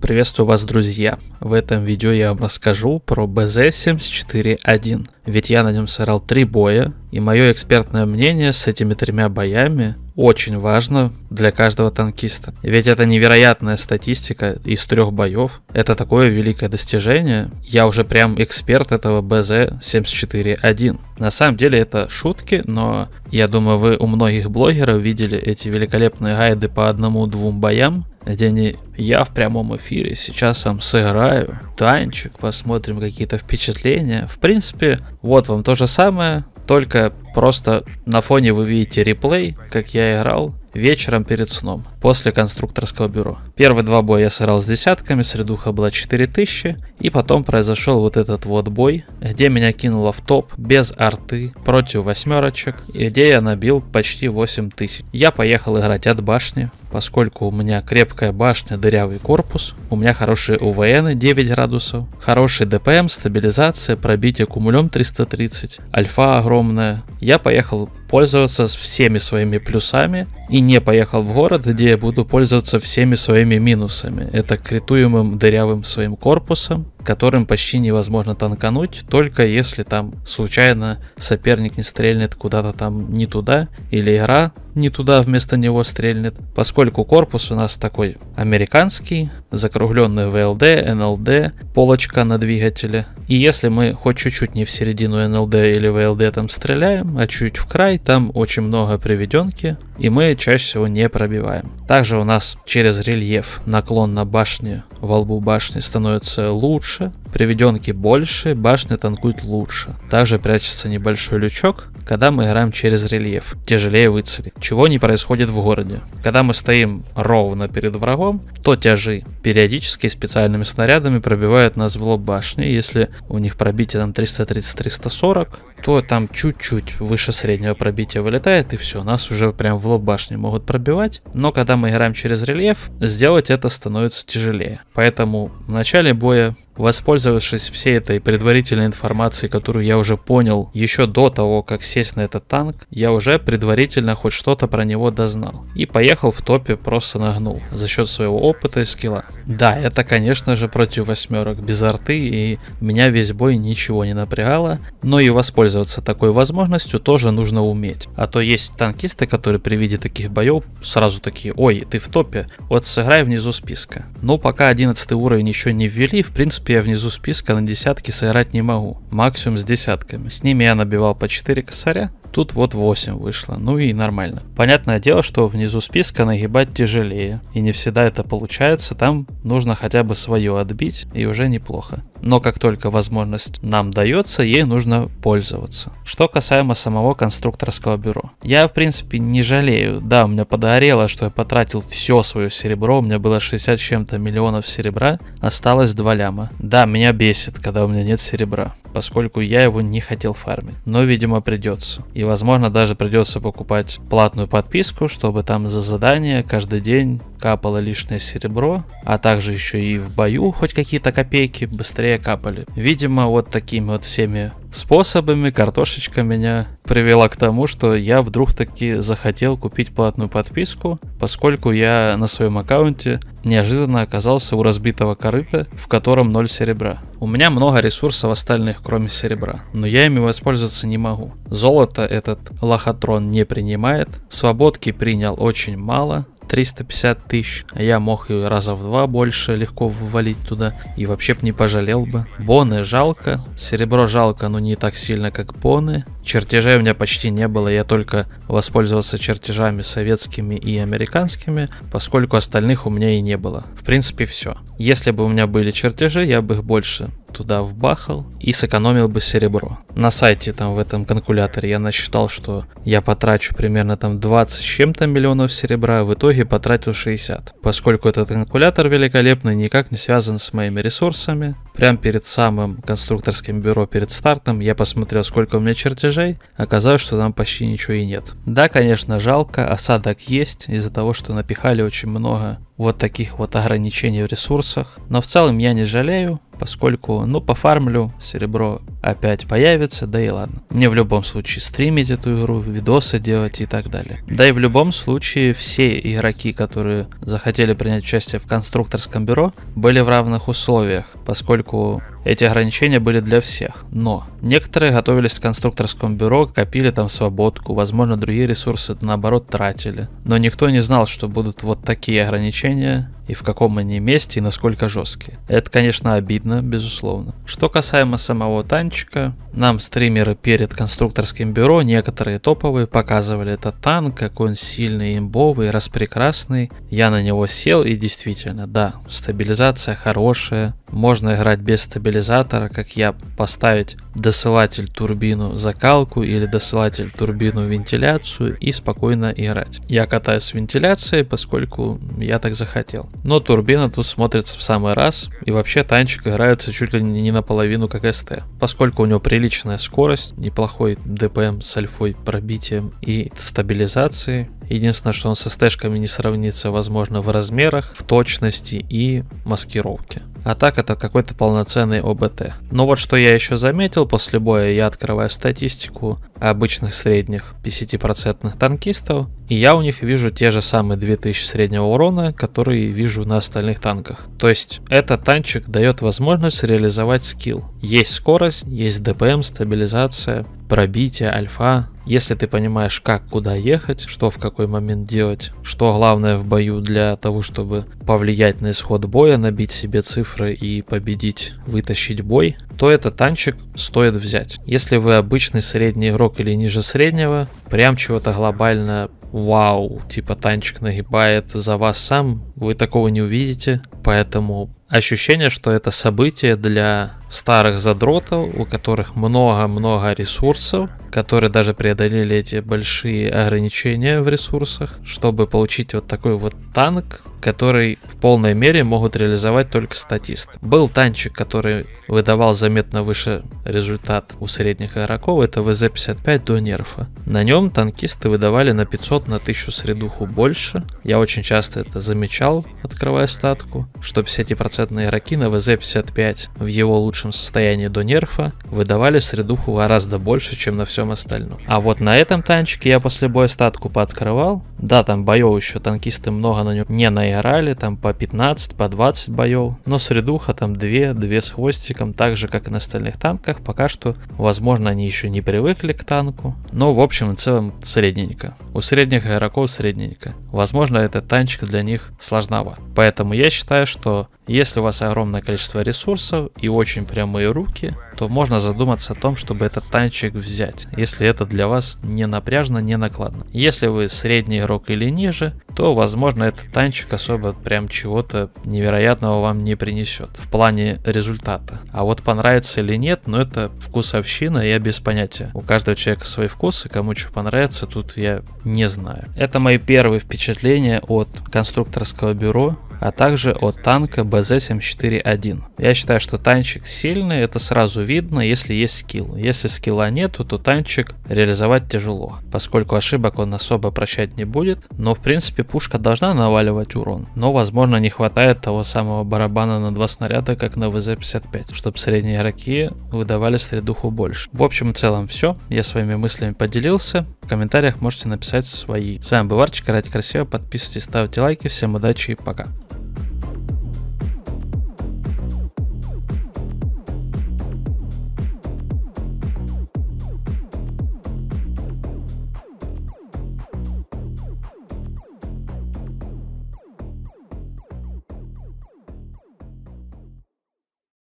Приветствую вас, друзья! В этом видео я вам расскажу про BZ-74-1, ведь я на нем сыграл три боя, и мое экспертное мнение с этими тремя боями очень важно для каждого танкиста. Ведь это невероятная статистика из трех боев. Это такое великое достижение. Я уже прям эксперт этого БЗ-74-1. На самом деле это шутки, но я думаю, вы у многих блогеров видели эти великолепные гайды по одному-двум боям, где они я в прямом эфире сейчас вам сыграю танчик, посмотрим какие-то впечатления. В принципе, вот вам то же самое, только Просто на фоне вы видите реплей, как я играл вечером перед сном после конструкторского бюро. Первые два боя я сыграл с десятками, средуха была 4000, и потом произошел вот этот вот бой, где меня кинуло в топ, без арты, против восьмерочек, и где я набил почти 8000. Я поехал играть от башни, поскольку у меня крепкая башня, дырявый корпус, у меня хорошие УВН 9 градусов, хороший ДПМ, стабилизация, пробитие кумулем 330, альфа огромная. Я поехал пользоваться всеми своими плюсами и не поехал в город, где я буду пользоваться всеми своими минусами. Это критуемым дырявым своим корпусом, которым почти невозможно танкануть, только если там случайно соперник не стрельнет куда-то там не туда, или игра не туда вместо него стрельнет, поскольку корпус у нас такой американский, закругленный ВЛД, НЛД, полочка на двигателе. И если мы хоть чуть-чуть не в середину НЛД или ВЛД там стреляем, а чуть в край, там очень много приведенки, и мы чаще всего не пробиваем. Также у нас через рельеф наклон на башне, во лбу башни становится лучше, лучше, приведенки больше, башня танкует лучше. Также прячется небольшой лючок, когда мы играем через рельеф. Тяжелее выцелить. Чего не происходит в городе. Когда мы стоим ровно перед врагом, то тяжи периодически специальными снарядами пробивают нас в лоб башни. Если у них пробитие там 330-340, то там чуть-чуть выше среднего пробития вылетает и все, нас уже прям в лоб башни могут пробивать. Но когда мы играем через рельеф, сделать это становится тяжелее. Поэтому в начале боя воспользоваться воспользовавшись всей этой предварительной информацией, которую я уже понял еще до того, как сесть на этот танк, я уже предварительно хоть что-то про него дознал. И поехал в топе просто нагнул за счет своего опыта и скилла. Да, это, конечно же, против восьмерок без арты, и меня весь бой ничего не напрягало, но и воспользоваться такой возможностью тоже нужно уметь. А то есть танкисты, которые при виде таких боев сразу такие, ой, ты в топе, вот сыграй внизу списка. Но пока 11 уровень еще не ввели, в принципе я внизу снизу списка на десятки сыграть не могу, максимум с десятками. С ними я набивал по 4 косаря, Тут вот 8 вышло, ну и нормально. Понятное дело, что внизу списка нагибать тяжелее, и не всегда это получается, там нужно хотя бы свое отбить, и уже неплохо но как только возможность нам дается, ей нужно пользоваться. Что касаемо самого конструкторского бюро. Я, в принципе, не жалею. Да, у меня подогорело, что я потратил все свое серебро, у меня было 60 чем-то миллионов серебра, осталось 2 ляма. Да, меня бесит, когда у меня нет серебра, поскольку я его не хотел фармить, но, видимо, придется. И, возможно, даже придется покупать платную подписку, чтобы там за задание каждый день капало лишнее серебро, а также еще и в бою хоть какие-то копейки быстрее капали. Видимо, вот такими вот всеми способами картошечка меня привела к тому, что я вдруг таки захотел купить платную подписку, поскольку я на своем аккаунте неожиданно оказался у разбитого корыта, в котором 0 серебра. У меня много ресурсов остальных, кроме серебра, но я ими воспользоваться не могу. Золото этот лохотрон не принимает, свободки принял очень мало, 350 тысяч. А я мог и раза в два больше легко ввалить туда. И вообще б не пожалел бы. Боны жалко. Серебро жалко, но не так сильно, как боны. Чертежей у меня почти не было. Я только воспользовался чертежами советскими и американскими, поскольку остальных у меня и не было. В принципе, все. Если бы у меня были чертежи, я бы их больше туда вбахал и сэкономил бы серебро. На сайте там в этом калькуляторе я насчитал, что я потрачу примерно там 20 с чем-то миллионов серебра, а в итоге потратил 60. Поскольку этот калькулятор великолепный, никак не связан с моими ресурсами, прям перед самым конструкторским бюро, перед стартом, я посмотрел, сколько у меня чертежей, оказалось, что там почти ничего и нет. Да, конечно, жалко, осадок есть из-за того, что напихали очень много вот таких вот ограничений в ресурсах, но в целом я не жалею, поскольку, ну, по пофармлю, серебро опять появится, да и ладно. Мне в любом случае стримить эту игру, видосы делать и так далее. Да и в любом случае все игроки, которые захотели принять участие в конструкторском бюро, были в равных условиях, поскольку эти ограничения были для всех, но некоторые готовились к конструкторскому бюро, копили там свободку, возможно другие ресурсы наоборот тратили. Но никто не знал, что будут вот такие ограничения и в каком они месте и насколько жесткие. Это, конечно, обидно, безусловно. Что касаемо самого танчика, нам стримеры перед конструкторским бюро, некоторые топовые, показывали этот танк, какой он сильный, имбовый, распрекрасный. Я на него сел и действительно, да, стабилизация хорошая, можно играть без стабилизации анализатора, как я, поставить досылатель турбину закалку или досылатель турбину вентиляцию и спокойно играть. Я катаюсь с вентиляцией, поскольку я так захотел. Но турбина тут смотрится в самый раз, и вообще танчик играется чуть ли не наполовину как СТ, поскольку у него приличная скорость, неплохой ДПМ с альфой пробитием и стабилизацией. Единственное, что он со стэшками не сравнится, возможно, в размерах, в точности и маскировке. А так это какой-то полноценный ОБТ. Но вот что я еще заметил, после боя я открываю статистику обычных средних 50% танкистов, и я у них вижу те же самые 2000 среднего урона, которые вижу на остальных танках. То есть этот танчик дает возможность реализовать скилл. Есть скорость, есть ДПМ, стабилизация, пробитие, альфа. Если ты понимаешь, как куда ехать, что в какой момент делать, что главное в бою для того, чтобы повлиять на исход боя, набить себе цифры и победить, вытащить бой, то этот танчик стоит взять. Если вы обычный средний игрок или ниже среднего, прям чего-то глобально вау, типа танчик нагибает за вас сам, вы такого не увидите, поэтому ощущение, что это событие для старых задротов, у которых много-много ресурсов, которые даже преодолели эти большие ограничения в ресурсах, чтобы получить вот такой вот танк, который в полной мере могут реализовать только статист. Был танчик, который выдавал заметно выше результат у средних игроков, это ВЗ-55 до нерфа. На нем танкисты выдавали на 500 на 1000 средуху больше. Я очень часто это замечал, открывая статку, что 50% игроки на ВЗ-55 в его лучшем лучшем состоянии до нерфа, выдавали средуху гораздо больше, чем на всем остальном. А вот на этом танчике я после боя статку пооткрывал, да, там боев еще танкисты много на нем не наиграли, там по 15, по 20 боев, но средуха там 2, 2 с хвостиком, так же как и на остальных танках, пока что, возможно, они еще не привыкли к танку, но в общем и целом средненько. У средних игроков средненько. Возможно, этот танчик для них сложноват. Поэтому я считаю, что если у вас огромное количество ресурсов и очень прямые руки, то можно задуматься о том, чтобы этот танчик взять, если это для вас не напряжно, не накладно. Если вы средний игрок или ниже, то возможно этот танчик особо прям чего-то невероятного вам не принесет в плане результата. А вот понравится или нет, но ну, это вкусовщина, я без понятия. У каждого человека свои вкусы, кому что понравится, тут я не знаю. Это мои первые впечатления от конструкторского бюро а также от танка БЗ-74-1. Я считаю, что танчик сильный, это сразу видно, если есть скилл. Если скилла нету, то танчик реализовать тяжело, поскольку ошибок он особо прощать не будет, но в принципе пушка должна наваливать урон, но возможно не хватает того самого барабана на два снаряда, как на ВЗ-55, чтобы средние игроки выдавали средуху больше. В общем и целом все, я своими мыслями поделился, в комментариях можете написать свои. С вами был Арчик, играть красиво, подписывайтесь, ставьте лайки, всем удачи и пока.